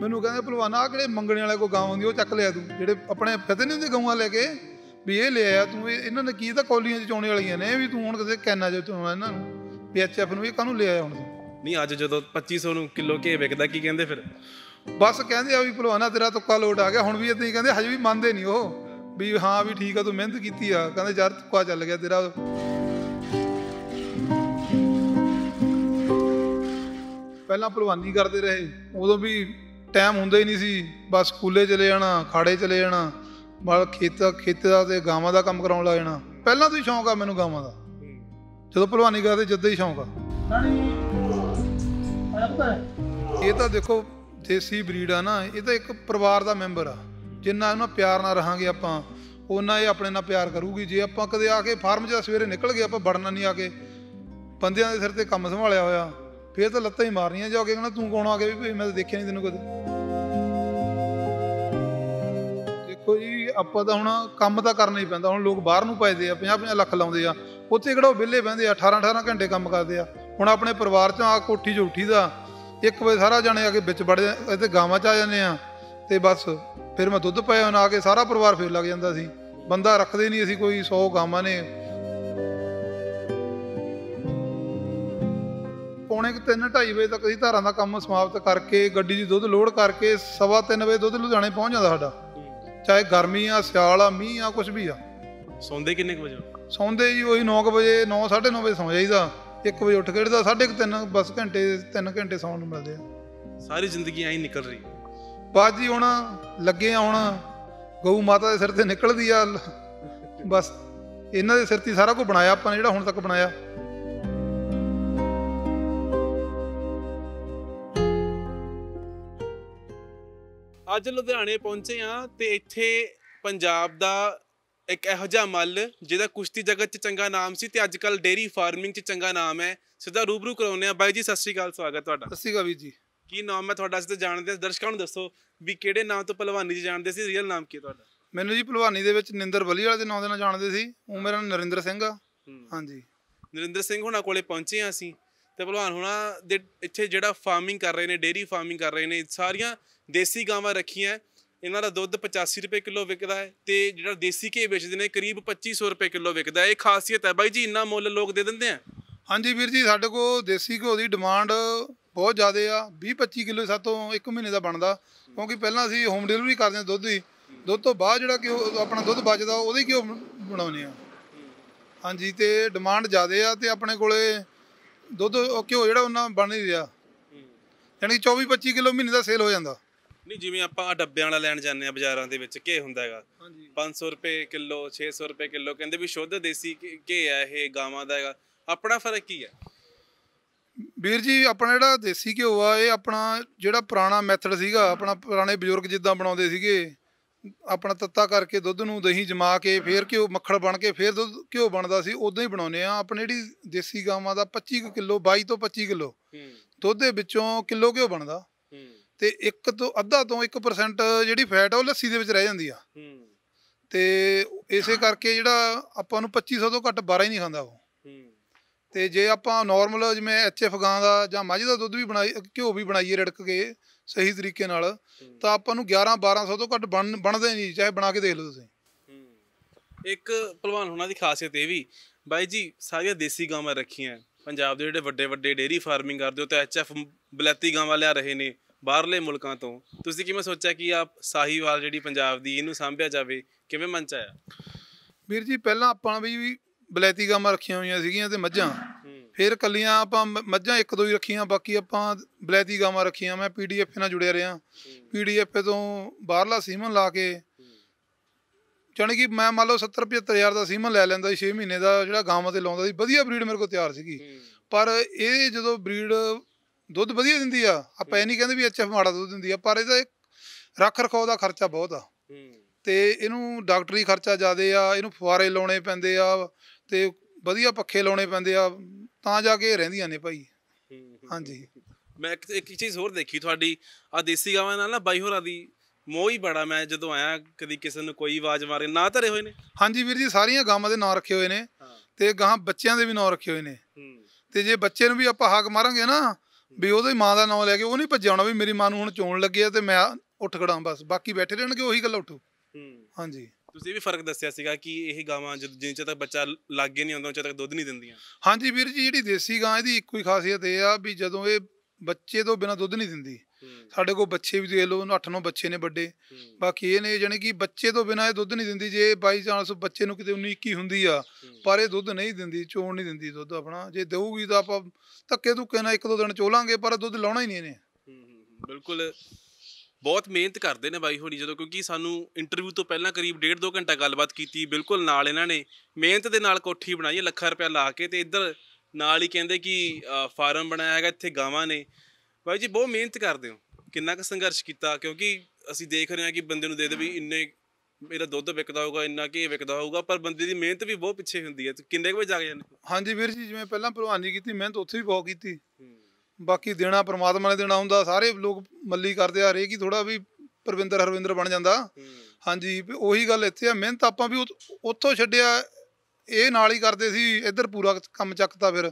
ਮੈਨੂੰ ਕਹਿੰਦੇ ਭਲਵਾਨ ਆ ਕਿਹੜੇ ਮੰਗਣੇ ਵਾਲੇ ਕੋ ਗਾਉਂ ਦੀ ਉਹ ਚੱਕ ਲਿਆ ਤੂੰ ਜਿਹੜੇ ਆਪਣੇ ਫਤਿਹ ਨਹੀਂ ਹੁੰਦੇ ਗਊਆਂ ਲੈ ਕੇ ਵੀ ਇਹ ਲੈ ਆਇਆ ਤੂੰ ਇਹਨਾਂ ਨੇ ਕੀ ਤਾਂ ਕੌਲੀਆਂ ਚ ਚੋਣੇ ਵਾਲੀਆਂ ਨੇ ਵੀ ਤੂੰ ਹੁਣ ਕਿਸੇ ਕੈਨਾ ਚ ਤੂੰ ਇਹਨਾਂ ਨੂੰ ਪੀਐਚਐਫ ਨੂੰ ਇਹ ਕਾਹਨੂੰ ਲੈ ਆਇਆ ਹੁਣ ਨਹੀਂ ਅੱਜ ਜਦੋਂ 2500 ਨੂੰ ਕਿਲੋ ਘੇ ਵਿਕਦਾ ਕੀ ਕਹਿੰਦੇ ਫਿਰ ਬਸ ਕਹਿੰਦੇ ਆ ਵੀ ਭਲਵਾਨਾ ਤੇਰਾ ਤੁੱਕਾ ਲੋਟ ਆ ਗਿਆ ਹੁਣ ਵੀ ਇਦਾਂ ਹੀ ਕਹਿੰਦੇ ਹਜੇ ਵੀ ਮੰਨਦੇ ਨਹੀਂ ਉਹ ਵੀ ਹਾਂ ਵੀ ਠੀਕ ਆ ਤੂੰ ਮਿਹਨਤ ਕੀਤੀ ਆ ਕਹਿੰਦੇ ਯਾਰ ਤੁੱਕਾ ਚੱਲ ਗਿਆ ਤੇਰਾ ਪਹਿਲਾਂ ਭਲਵਾਨੀ ਕਰਦੇ ਰਹੇ ਉਦੋਂ ਵੀ ਟਾਈਮ ਹੁੰਦਾ ਹੀ ਨਹੀਂ ਸੀ ਬਸ ਸਕੂਲੇ ਚਲੇ ਜਾਣਾ ਖਾੜੇ ਚਲੇ ਜਾਣਾ ਬਲ ਖੇਤ ਖੇਤ ਦਾ ਤੇ ਗਾਵਾਂ ਦਾ ਕੰਮ ਕਰਾਉਣ ਲੱਗ ਜਾਣਾ ਪਹਿਲਾਂ ਤੋਂ ਹੀ ਸ਼ੌਂਕ ਆ ਮੈਨੂੰ ਗਾਵਾਂ ਦਾ ਜਦੋਂ ਭਲਵਾਨੀ ਕਰਦੇ ਜਦੋਂ ਹੀ ਸ਼ੌਂਕ ਆ ਇਹ ਤਾਂ ਦੇਖੋ ਦੇਸੀ ਬਰੀਡ ਆ ਨਾ ਇਹ ਤਾਂ ਇੱਕ ਪਰਿਵਾਰ ਦਾ ਮੈਂਬਰ ਆ ਜਿੰਨਾ ਉਹਨਾਂ ਪਿਆਰ ਨਾਲ ਰਹਾਂਗੇ ਆਪਾਂ ਉਹਨਾਂ ਇਹ ਆਪਣੇ ਨਾਲ ਪਿਆਰ ਕਰੂਗੀ ਜੇ ਆਪਾਂ ਕਦੇ ਆ ਕੇ ਫਾਰਮ 'ਚ ਸਵੇਰੇ ਨਿਕਲ ਗਏ ਆਪਾਂ ਬੜਨਾ ਨਹੀਂ ਆ ਕੇ ਬੰਦਿਆਂ ਦੇ ਸਿਰ ਤੇ ਕੰਮ ਸੰਭਾਲਿਆ ਹੋਇਆ ਫੇਰ ਤਾਂ ਲੱਤਾਂ ਹੀ ਮਾਰਨੀਆਂ ਜਾ ਕੇ ਕਹਿੰਦਾ ਤੂੰ ਕੌਣ ਆ ਗਿਆ ਵੀ ਭਈ ਮੈਂ ਤਾਂ ਦੇਖਿਆ ਨਹੀਂ ਤੈਨੂੰ ਕਦੇ ਦੇਖੋ ਜੀ ਆਪਾਂ ਤਾਂ ਹੁਣ ਕੰਮ ਤਾਂ ਕਰਨਾ ਹੀ ਪੈਂਦਾ ਹੁਣ ਲੋਕ ਬਾਹਰ ਨੂੰ ਭਜਦੇ ਆ 50-50 ਲੱਖ ਲਾਉਂਦੇ ਆ ਉੱਥੇ ਕਿਹੜਾ ਵਿਲੇ ਬੰਦੇ ਆ 18-18 ਘੰਟੇ ਕੰਮ ਕਰਦੇ ਆ ਹੁਣ ਆਪਣੇ ਪਰਿਵਾਰ ਚੋਂ ਆ ਕੋਠੀ 'ਚ ਉੱਠੀਦਾ 1 ਵਜੇ ਸਾਰਾ ਜਾਣੇ ਆ ਕੇ ਵਿੱਚ ਵੜ ਜਾਂਦੇ ਤੇ ਗਾਵਾਂ 'ਚ ਆ ਜਾਂਦੇ ਆ ਤੇ ਬਸ ਫਿਰ ਮੈਂ ਦੁੱਧ ਪਾਇਆ ਹੁਣ ਆ ਕੇ ਸਾਰਾ ਪਰਿਵਾਰ ਫੇਰ ਲੱਗ ਜਾਂਦਾ ਸੀ ਬੰਦਾ ਰੱਖਦੇ ਨਹੀਂ ਅਸੀਂ ਕੋਈ 100 ਗਾਵਾਂ ਨੇ ਪੌਣੇ ਕਿ 3:30 ਵਜੇ ਤੱਕ ਅਸੀਂ ਧਾਰਾਂ ਦਾ ਕੰਮ ਸਮਾਪਤ ਕਰਕੇ ਗੱਡੀ ਦੀ ਦੁੱਧ ਲੋਡ ਕਰਕੇ ਸਵਾ ਵਜੇ ਦੁੱਧ ਲੁਧਿਆਣੇ ਪਹੁੰਚ ਜਾਂਦਾ ਸਾਡਾ ਚਾਹੇ ਗਰਮੀ ਆ ਸਿਆਲ ਆ ਮੀਂਹ ਆ ਕੁਝ ਵੀ ਆ ਸੌਂਦੇ ਕਿੰਨੇ ਕੁ ਵਜੇ ਸੌਂਦੇ ਜੀ ਉਹੀ 9:00 ਵਜੇ 9:30 ਵਜੇ ਸੌਂ ਜਾਈਦਾ 1 ਵਜੇ ਉੱਠ ਖੇਡਦਾ 3.5 ਬਸ ਘੰਟੇ 3 ਘੰਟੇ ਸੌਣ ਨੂੰ ਮਿਲਦੇ ਆ ਸਾਰੀ ਜ਼ਿੰਦਗੀ ਐਂ ਨਿਕਲ ਰਹੀ ਜੀ ਹੁਣ ਲੱਗੇ ਆ ਹੁਣ ਗਊ ਮਾਤਾ ਦੇ ਸਿਰ ਤੇ ਨਿਕਲਦੀ ਆ ਬਸ ਇਹਨਾਂ ਦੇ ਸਿਰ ਤੇ ਸਾਰਾ ਕੁਝ ਬਣਾਇਆ ਆਪਾਂ ਨੇ ਜਿਹੜਾ ਹੁਣ ਤੱਕ ਬਣਾਇਆ ਅੱਜ ਲੁਧਿਆਣੇ ਪਹੁੰਚੇ ਆ ਤੇ ਇੱਥੇ ਪੰਜਾਬ ਦਾ ਇੱਕ ਇਹੋ ਜਿਹਾ ਮੱਲ ਜਿਹਦਾ ਕੁਸ਼ਤੀ ਜਗਤ 'ਚ ਚੰਗਾ ਨਾਮ ਸੀ ਤੇ ਅੱਜ ਕੱਲ ਡੇਰੀ ਫਾਰਮਿੰਗ 'ਚ ਚੰਗਾ ਨਾਮ ਹੈ ਸਿੱਧਾ ਰੂਬਰੂ ਕਰਾਉਂਦੇ ਆ ਬਾਈ ਜੀ ਸਤਿ ਸ਼੍ਰੀ ਅਕਾਲ ਸਵਾਗਤ ਤੁਹਾਡਾ ਸਤਿ ਸ਼੍ਰੀ ਅਕਾਲ ਜੀ ਕੀ ਨਾਮ ਹੈ ਤੁਹਾਡਾ ਅਸੀਂ ਤਾਂ ਜਾਣਦੇ ਹਾਂ ਦਰਸ਼ਕਾਂ ਨੂੰ ਦੱਸੋ ਵੀ ਕਿਹੜੇ ਨਾਮ ਤੋਂ ਪਹਿਲਵਾਨੀ ਜੀ ਜਾਣਦੇ ਸੀ ਰੀਅਲ ਨਾਮ ਕੀ ਹੈ ਤੁਹਾਡਾ ਮੈਨੂੰ ਜੀ ਪਹਿਲਵਾਨੀ ਦੇ ਵਿੱਚ ਨਿੰਦਰ ਬਲੀ ਵਾਲੇ ਦੇ ਨਾਮ ਦੇ ਨਾਲ ਜਾਣਦੇ ਸੀ ਉਹ ਮੇਰਾ ਨਾਮ ਨਰਿੰਦਰ ਸਿੰਘ ਆ ਹਾਂਜੀ ਨਰਿੰਦਰ ਸਿੰਘ ਹੁਣਾਂ ਕੋਲੇ ਪਹੁੰਚੇ ਆ ਅਸੀਂ ਤੇ ਭਲਵਾਨ ਹੁਣਾਂ ਦੇ ਇੱਥੇ ਜਿਹੜਾ ਫਾਰਮਿੰਗ ਕਰ ਰਹੇ ਨੇ ਡੇਰੀ ਫਾਰਮਿੰਗ ਕਰ ਰਹੇ ਨੇ ਸਾਰੀਆਂ ਦੇਸੀ ਗਾਵਾਂ ਰੱਖੀਆਂ ਇਹਨਾਂ ਦਾ ਦੁੱਧ 85 ਰੁਪਏ ਕਿਲੋ ਵਿਕਦਾ ਹੈ ਤੇ ਜਿਹੜਾ ਦੇਸੀ ਘੇ ਵੇਚਦੇ ਨੇ ਕਰੀਬ 2500 ਰੁਪਏ ਕਿਲੋ ਵਿਕਦਾ ਹੈ ਇਹ ਖਾਸੀਅਤ ਹੈ ਬਾਈ ਜੀ ਇੰਨਾ ਮੁੱਲ ਲੋਕ ਦੇ ਦਿੰਦੇ ਆ ਹਾਂਜੀ ਵੀਰ ਜੀ ਸਾਡੇ ਕੋਲ ਦੇਸੀ ਘੋ ਦੀ ਡਿਮਾਂਡ ਬਹੁਤ ਜ਼ਿਆਦਾ ਆ 20-25 ਕਿਲੋ ਸਾਤੋਂ 1 ਮਹੀਨੇ ਦਾ ਬਣਦਾ ਕਿਉਂਕਿ ਪਹਿਲਾਂ ਅਸੀਂ ਹੋਮ ਡਿਲੀਵਰੀ ਕਰਦੇ ਹਾਂ ਦੁੱਧ ਦੀ ਦੁੱਧ ਤੋਂ ਬਾਅਦ ਜਿਹੜਾ ਕਿ ਆਪਣਾ ਦੁੱਧ ਬਚਦਾ ਉਹਦੇ ਕਿਉਂ ਬਣਾਉਨੇ ਆ ਹਾਂਜੀ ਤੇ ਡਿਮਾਂਡ ਜ਼ਿਆਦਾ ਆ ਤੇ ਆਪਣੇ ਕੋਲੇ ਦੁੱਧ ਕਿਉਂ ਜਿਹੜਾ ਉਹਨਾਂ ਬਣ ਨਹੀਂ ਰਿਹਾ ਯਾਨੀ 24-25 ਕਿਲੋ ਮਹੀਨੇ ਦਾ ਸੇਲ ਹੋ ਜਾਂਦਾ ਨਹੀਂ ਜਿਵੇਂ ਆਪਾਂ ਡੱਬਿਆਂ ਵਾਲਾ ਲੈਣ ਜਾਂਦੇ ਆ ਬਾਜ਼ਾਰਾਂ ਦੇ ਵਿੱਚ ਕੀ ਹੁੰਦਾ ਹੈਗਾ 500 ਰੁਪਏ ਕਿਲੋ 600 ਰੁਪਏ ਕਿਲੋ ਕਹਿੰਦੇ ਵੀ ਸ਼ੁੱਧ ਦੇਸੀ ਕੀ ਹੈ ਇਹ ਗਾਵਾਂ ਦਾ ਹੈਗਾ ਆਪਣਾ ਫਰਕ ਕੀ ਹੈ ਵੀਰ ਜੀ ਆਪਣਾ ਜਿਹੜਾ ਦੇਸੀ ਘਿਓ ਆ ਇਹ ਆਪਣਾ ਜਿਹੜਾ ਪੁਰਾਣਾ ਮੈਥਡ ਸੀਗਾ ਆਪਣਾ ਪੁਰਾਣੇ ਬਜ਼ੁਰਗ ਜਿੱਦਾਂ ਬਣਾਉਂਦੇ ਸੀਗੇ ਆਪਣਾ ਤੱਤਾ ਕਰਕੇ ਦੁੱਧ ਨੂੰ ਦਹੀਂ ਜਮਾ ਕੇ ਫੇਰ ਘਿਓ ਮੱਖਣ ਬਣ ਕੇ ਫੇਰ ਦੁੱਧ ਘਿਓ ਬਣਦਾ ਸੀ ਉਦਾਂ ਹੀ ਬਣਾਉਨੇ ਆ ਆਪਣੇ ਜਿਹੜੀ ਦੇਸੀ ਗਾਵਾਂ ਦਾ 25 ਕਿਲੋ 22 ਤੋਂ 25 ਕਿਲੋ ਦੁੱਧ ਦੇ ਵਿੱਚੋਂ ਕਿਲੋ ਘਿਓ ਬਣਦਾ ਤੇ ਇੱਕ ਤੋਂ ਅੱਧਾ ਤੋਂ 1% ਜਿਹੜੀ ਫੈਟ ਆ ਉਹ ਲੱਸੀ ਦੇ ਵਿੱਚ ਰਹਿ ਜਾਂਦੀ ਆ ਤੇ ਇਸੇ ਕਰਕੇ ਜਿਹੜਾ ਆਪਾਂ ਨੂੰ 2500 ਤੋਂ ਘੱਟ 12 ਹੀ ਨਹੀਂ ਖਾਂਦਾ ਉਹ ਤੇ ਜੇ ਆਪਾਂ ਨਾਰਮਲ ਜਿਵੇਂ ਐਚਐਫ ਗਾਂ ਦਾ ਜਾਂ ਮੱਝ ਦਾ ਦੁੱਧ ਵੀ ਬਣਾਈ ਘਿਓ ਵੀ ਬਣਾਈਏ ਰੜਕ ਕੇ ਸਹੀ ਤਰੀਕੇ ਨਾਲ ਤਾਂ ਆਪਾਂ ਨੂੰ 11 1200 ਤੋਂ ਘੱਟ ਬਣਦੇ ਨਹੀਂ ਚਾਹੇ ਬਣਾ ਕੇ ਦੇਖ ਲਓ ਤੁਸੀਂ ਇੱਕ ਪਹਿਲਵਾਨ ਹੋਣਾ ਦੀ ਖਾਸੀਅਤ ਇਹ ਵੀ ਬਾਈ ਜੀ ਸਾਰੀਆਂ ਦੇਸੀ ਮੈਂ ਰੱਖੀਆਂ ਪੰਜਾਬ ਦੇ ਜਿਹੜੇ ਵੱਡੇ ਵੱਡੇ ਡੇਰੀ ਫਾਰਮਿੰਗ ਕਰਦੇ ਹੋ ਤਾਂ ਐਚਐਫ ਬਲੈਤੀ ਗਾਂ ਲਿਆ ਰਹੇ ਨੇ ਬਾਹਰਲੇ ਮੁਲਕਾਂ ਤੋਂ ਤੁਸੀਂ ਕਿਵੇਂ ਸੋਚਿਆ ਕਿ ਆ ਸਾਹੀਵਾਲ ਜਿਹੜੀ ਪੰਜਾਬ ਦੀ ਇਹਨੂੰ ਸਾਂਭਿਆ ਜਾਵੇ ਕਿਵੇਂ ਮਨ ਚ ਆਇਆ ਵੀਰ ਜੀ ਪਹਿਲਾਂ ਆਪਾਂ ਵੀ ਬਲੈਤੀ ਗਾਵਾਂ ਰੱਖੀਆਂ ਹੋਈਆਂ ਸੀਗੀਆਂ ਤੇ ਮੱਝਾਂ ਫਿਰ ਕੱਲੀਆਂ ਆਪਾਂ ਮੱਝਾਂ ਇੱਕ ਦੋ ਹੀ ਰੱਖੀਆਂ ਬਾਕੀ ਆਪਾਂ ਬਲੈਤੀ ਗਾਵਾਂ ਰੱਖੀਆਂ ਮੈਂ ਪੀਡੀਐਫ ਨਾਲ ਜੁੜਿਆ ਰਿਆਂ ਪੀਡੀਐਫ ਤੋਂ ਬਾਹਰਲਾ ਸੀਮਨ ਲਾ ਕੇ ਜਾਨੀ ਕਿ ਮੈਂ ਮੰਨ ਲਓ 70 75000 ਦਾ ਸੀਮਨ ਲੈ ਲੈਂਦਾ ਸੀ 6 ਮਹੀਨੇ ਦਾ ਜਿਹੜਾ ਗਾਂਵਾਂ ਤੇ ਲਾਉਂਦਾ ਸੀ ਵਧੀਆ ਬਰੀਡ ਮੇਰੇ ਕੋਲ ਤਿਆਰ ਸੀਗੀ ਪਰ ਇਹ ਜਦੋਂ ਬਰੀਡ ਦੁੱਧ ਵਧੀਆ ਦਿੰਦੀ ਆ ਆਪਾਂ ਇਹ ਨਹੀਂ ਕਹਿੰਦੇ ਵੀ ਐਚਐਫ ਮਾੜਾ ਦੁੱਧ ਦਿੰਦੀ ਆ ਪਰ ਇਹਦਾ ਰੱਖ ਰਖਾਓ ਦਾ ਖਰਚਾ ਬਹੁਤ ਆ ਤੇ ਇਹਨੂੰ ਡਾਕਟਰੀ ਖਰਚਾ ਜ਼ਿਆਦੇ ਆ ਇਹਨੂੰ ਫੁਆਰੇ ਲਾਉਣੇ ਪੈਂਦੇ ਆ ਤੇ ਵਧੀਆ ਪੱਖੇ ਲਾਉਣੇ ਪੈਂਦੇ ਆ ਤਾਂ ਜਾ ਕੇ ਰਹਿੰਦੀਆਂ ਨੇ ਭਾਈ ਹਾਂਜੀ ਮੈਂ ਇੱਕ ਚੀਜ਼ ਹੋਰ ਦੇਖੀ ਤੁਹਾਡੀ ਆ ਦੇਸੀ ਗਾਵਾਂ ਨਾਲ ਨਾ ਬਾਈ ਹੋਰਾਂ ਦੀ ਮੋਹ ਹੀ ਬੜਾ ਮੈਂ ਜਦੋਂ ਆਇਆ ਕਦੀ ਕਿਸੇ ਨੂੰ ਕੋਈ ਆਵਾਜ਼ ਮਾਰੇ ਨਾ ਧਰੇ ਹੋਏ ਨੇ ਹਾਂਜੀ ਵੀਰ ਜੀ ਸਾਰੀਆਂ ਗਾਵਾਂ ਦੇ ਨਾਂ ਰੱਖੇ ਹੋਏ ਨੇ ਤੇ ਗਾਂ ਬੱਚਿਆਂ ਦੇ ਵੀ ਨਾਂ ਰੱਖੇ ਹੋਏ ਨੇ ਤੇ ਜੇ ਬੱਚੇ ਨੂੰ ਵੀ ਆਪਾਂ ਹਾਕ ਮਾਰਾਂਗੇ ਨਾ ਵੀ ਉਹਦੇ ਮਾਂ ਦਾ ਨਾਮ ਲੈ ਕੇ ਉਹ ਨਹੀਂ ਭੱਜਿਆ ਹੋਣਾ ਵੀ ਮੇਰੀ ਮਾਂ ਨੂੰ ਹੁਣ ਚੋਣ ਲੱਗੇ ਆ ਤੇ ਮੈਂ ਉੱਠ ਖੜਾ ਬਸ ਬਾਕੀ ਬੈਠੇ ਰਹਿਣਗੇ ਉਹੀ ਗੱਲ ਉੱਠੂ ਹਾਂਜੀ ਤੁਸੀਂ ਵੀ ਫਰਕ ਦੱਸਿਆ ਸੀਗਾ ਕਿ ਇਹ ਗਾਵਾਂ ਜਦੋਂ ਜਿੰਨ ਤੱਕ ਬੱਚਾ ਲੱਗੇ ਨਹੀਂ ਆਉਂਦਾ ਉਦੋਂ ਤੱਕ ਦੁੱਧ ਨਹੀਂ ਦਿੰਦੀਆਂ ਹਾਂਜੀ ਵੀਰ ਜੀ ਜਿਹੜੀ ਦੇਸੀ ਗਾਂ ਇਹਦੀ ਇੱਕੋ ਹੀ ਖਾਸੀਅਤ ਇਹ ਆ ਵੀ ਜਦੋਂ ਇਹ ਬੱਚੇ ਤੋਂ ਬਿਨਾ ਦੁੱਧ ਨਹੀਂ ਦਿੰਦੀ ਸਾਡੇ ਕੋਲ ਬੱਚੇ ਵੀ ਦੇ ਲਓ ਉਹਨਾਂ ਅੱਠ ਨੌ ਬੱਚੇ ਨੇ ਵੱਡੇ ਬਾਕੀ ਇਹ ਨੇ ਜਾਨੀ ਕਿ ਬੱਚੇ ਤੋਂ ਬਿਨਾ ਇਹ ਦੁੱਧ ਨਹੀਂ ਦਿੰਦੀ ਜੇ ਬਾਈ ਬੱਚੇ ਨੂੰ ਕਿਤੇ 19 21 ਹੁੰਦੀ ਆ ਪਰ ਇਹ ਦੁੱਧ ਨਹੀਂ ਦਿੰਦੀ ਚੋਣ ਨਹੀਂ ਦਿੰਦੀ ਦੁੱਧ ਆਪਣਾ ਜੇ ਦੇਊਗੀ ਤਾਂ ਆਪਾਂ ਧੱਕੇ ਧੁੱਕੇ ਨਾਲ ਇੱਕ ਦੋ ਦਿਨ ਚੋਲਾਂਗੇ ਪਰ ਦੁੱਧ ਲਾਉਣਾ ਹੀ ਨਹੀਂ ਇਹਨੇ ਬਿਲਕੁਲ ਬਹੁਤ ਮਿਹਨਤ ਕਰਦੇ ਨੇ ਬਾਈ ਹੋਣੀ ਜਦੋਂ ਕਿਉਂਕਿ ਸਾਨੂੰ ਇੰਟਰਵਿਊ ਤੋਂ ਪਹਿਲਾਂ ਕਰੀਬ 1.5-2 ਘੰਟਾ ਗੱਲਬਾਤ ਕੀਤੀ ਬਿਲਕੁਲ ਨਾਲ ਇਹਨਾਂ ਨੇ ਮਿਹਨਤ ਦੇ ਨਾਲ ਕੋਠੀ ਬਣਾਈ ਲੱਖਾਂ ਰੁਪਏ ਲਾ ਕੇ ਤੇ ਇੱਧਰ ਨਾਲ ਹੀ ਕਹਿੰਦੇ ਕਿ ਫਾਰਮ ਬਣਾਇਆ ਹੈਗਾ ਇੱਥੇ ਗਾਵਾਂ ਨੇ ਭਾਈ ਜੀ ਬਹੁਤ ਮਿਹਨਤ ਕਰਦੇ ਹੋ ਕਿੰਨਾ ਕੁ ਸੰਘਰਸ਼ ਕੀਤਾ ਕਿਉਂਕਿ ਅਸੀਂ ਦੇਖ ਰਹੇ ਹਾਂ ਕਿ ਬੰਦੇ ਨੂੰ ਦੇ ਦੇ ਵੀ ਇੰਨੇ ਮੇਰਾ ਦੁੱਧ ਵਿਕਦਾ ਹੋਊਗਾ ਇੰਨਾ ਕੀ ਵਿਕਦਾ ਹੋਊਗਾ ਪਰ ਬੰਦੇ ਦੀ ਮਿਹਨਤ ਵੀ ਬਹੁਤ ਪਿੱਛੇ ਹੁੰਦੀ ਹੈ ਤੇ ਕਿੰਨੇ ਕੁ ਵਜੇ ਜਾ ਕੇ ਜਾਂਦੇ ਹਾਂਜੀ ਵੀਰ ਜੀ ਜਿਵੇਂ ਪਹਿਲਾਂ ਪ੍ਰਵਾਨੀ ਕੀਤੀ ਮਿਹਨਤ ਉੱਥੇ ਵੀ ਬਹੁਤ ਕੀਤੀ ਬਾਕੀ ਦੇਣਾ ਪ੍ਰਮਾਤਮਾ ਨੇ ਦੇਣਾ ਹੁੰਦਾ ਸਾਰੇ ਲੋਕ ਮੱਲੀ ਕਰਦੇ ਆ ਰੇਗੀ ਥੋੜਾ ਵੀ ਪਰਵਿੰਦਰ ਹਰਵਿੰਦਰ ਬਣ ਜਾਂਦਾ ਹਾਂਜੀ ਉਹੀ ਗੱਲ ਇੱਥੇ ਆ ਮਿਹਨਤ ਆਪਾਂ ਵੀ ਉੱਥੋਂ ਛੱਡਿਆ ਇਹ ਨਾਲ ਹੀ ਕਰਦੇ ਸੀ ਇੱਧਰ ਪੂਰਾ ਕੰਮ ਚੱਕਤਾ ਫਿਰ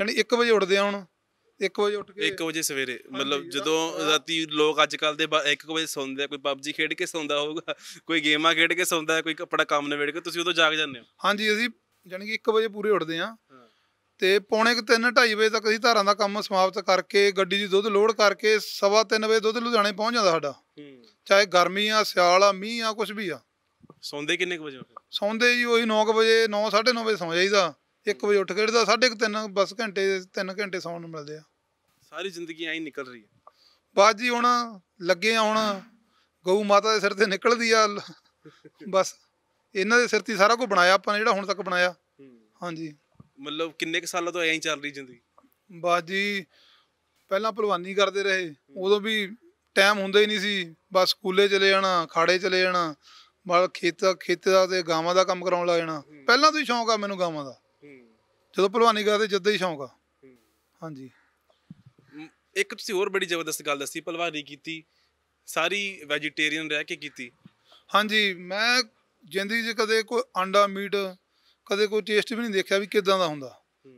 ਯਾਨੀ 1 ਵਜੇ ਉੱਠਦੇ ਆ ਹੁਣ 1 ਵਜੇ ਉੱਠ ਕੇ 1 ਵਜੇ ਸਵੇਰੇ ਮਤਲਬ ਜਦੋਂ ਰਾਤੀ ਲੋਕ ਅੱਜ ਕੱਲ ਦੇ 1 ਵਜੇ ਸੌਂਦੇ ਕੋਈ ਪਬਜੀ ਖੇਡ ਕੇ ਸੌਂਦਾ ਹੋਊਗਾ ਕੋਈ ਗੇਮਾਂ ਖੇਡ ਕੇ ਸੌਂਦਾ ਹੈ ਕੋਈ ਕਪੜਾ ਕੰਮ ਨਵੇੜ ਕੇ ਤੁਸੀਂ ਉਦੋਂ ਜਾਗ ਜਾਂਦੇ ਹੋ ਹਾਂਜੀ ਅਸੀਂ ਯਾਨੀ ਕਿ 1 ਵਜੇ ਪੂਰੇ ਉੱਠਦੇ ਆ ਤੇ ਪੌਣੇ 3 2:30 ਵਜੇ ਤੱਕ ਅਸੀਂ ਧਾਰਾਂ ਦਾ ਕੰਮ ਸਮਾਪਤ ਕਰਕੇ ਗੱਡੀ ਦੀ ਦੁੱਧ ਲੋਡ ਕਰਕੇ ਸਵਾ 3 ਵਜੇ ਦੁੱਧ ਲੁਧਿਆਣੇ ਪਹੁੰਚ ਜਾਂਦਾ ਸਾਡਾ ਚਾਹੇ ਗਰਮੀ ਆ ਸਿਆਲ ਆ ਮੀਂਹ ਆ ਕੁਝ ਵੀ ਆ ਸੌਂਦੇ ਕਿੰਨੇ ਵਜੇ ਸੌਂਦੇ ਜੀ ਉਹੀ 9 ਵਜੇ 9 9:30 ਵਜੇ ਸੌਂ ਜਾਈਦਾ 1 ਵਜੇ ਉੱਠ ਕੇ ਜਿਹੜਾ 3:30 ਬਸ ਘੰਟੇ 3 ਘੰਟੇ ਸੌਣ ਨੂੰ ਮਿਲਦੇ ਆ ਸਾਰੀ ਜ਼ਿੰਦਗੀ ਐਂ ਨਿਕਲ ਰਹੀ ਹੈ ਬਾਜੀ ਹੁਣ ਲੱਗੇ ਆਉਣ ਹੁਣ ਗਊ ਮਾਤਾ ਦੇ ਸਿਰ ਤੇ ਨਿਕਲਦੀ ਆ ਬਸ ਇਹਨਾਂ ਦੇ ਸਿਰ ਤੇ ਸਾਰਾ ਕੁਝ ਬਣਾਇਆ ਆਪਾਂ ਨੇ ਜਿਹੜਾ ਹੁਣ ਤੱਕ ਬਣਾਇਆ ਹਾਂਜੀ ਮਤਲਬ ਕਿੰਨੇ ਕ ਸਾਲਾਂ ਤੋਂ ਐਂ ਚੱਲ ਰਹੀ ਜ਼ਿੰਦਗੀ ਬਾਜੀ ਪਹਿਲਾਂ ਪਹਿਲਵਾਨੀ ਕਰਦੇ ਰਹੇ ਉਦੋਂ ਵੀ ਟਾਈਮ ਹੁੰਦਾ ਹੀ ਨਹੀਂ ਸੀ ਬਸ ਸਕੂਲੇ ਚਲੇ ਜਾਣਾ ਖਾੜੇ ਚਲੇ ਜਾਣਾ ਮਾਲ ਖੇਤ ਖੇਤ ਦਾ ਤੇ ਗਾਵਾਂ ਦਾ ਕੰਮ ਕਰਾਉਣ ਲੱਗ ਜਾਣਾ ਪਹਿਲਾਂ ਤੋਂ ਹੀ ਸ਼ੌਂਕ ਆ ਮੈਨੂੰ ਗਾਵਾਂ ਦਾ ਜਦੋਂ ਪਹਿਲਵਾਨੀ ਕਰਦੇ ਜਦ ਹੀ ਸ਼ੌਂਕ ਆ ਹਾਂਜੀ ਇੱਕ ਤੁਸੀਂ ਹੋਰ ਬੜੀ ਜ਼ਬਰਦਸਤ ਗੱਲ ਦੱਸੀ ਪਲਵਾਨੀ ਕੀਤੀ ਸਾਰੀ ਵੈਜੀਟੇਰੀਅਨ ਰਹਿ ਕੇ ਕੀਤੀ ਹਾਂਜੀ ਮੈਂ ਜਿੰਦਗੀ 'ਚ ਕਦੇ ਕੋਈ ਆਂਡਾ ਮੀਟ ਕਦੇ ਕੋਈ ਟੇਸਟ ਵੀ ਨਹੀਂ ਦੇਖਿਆ ਵੀ ਕਿਦਾਂ ਦਾ ਹੁੰਦਾ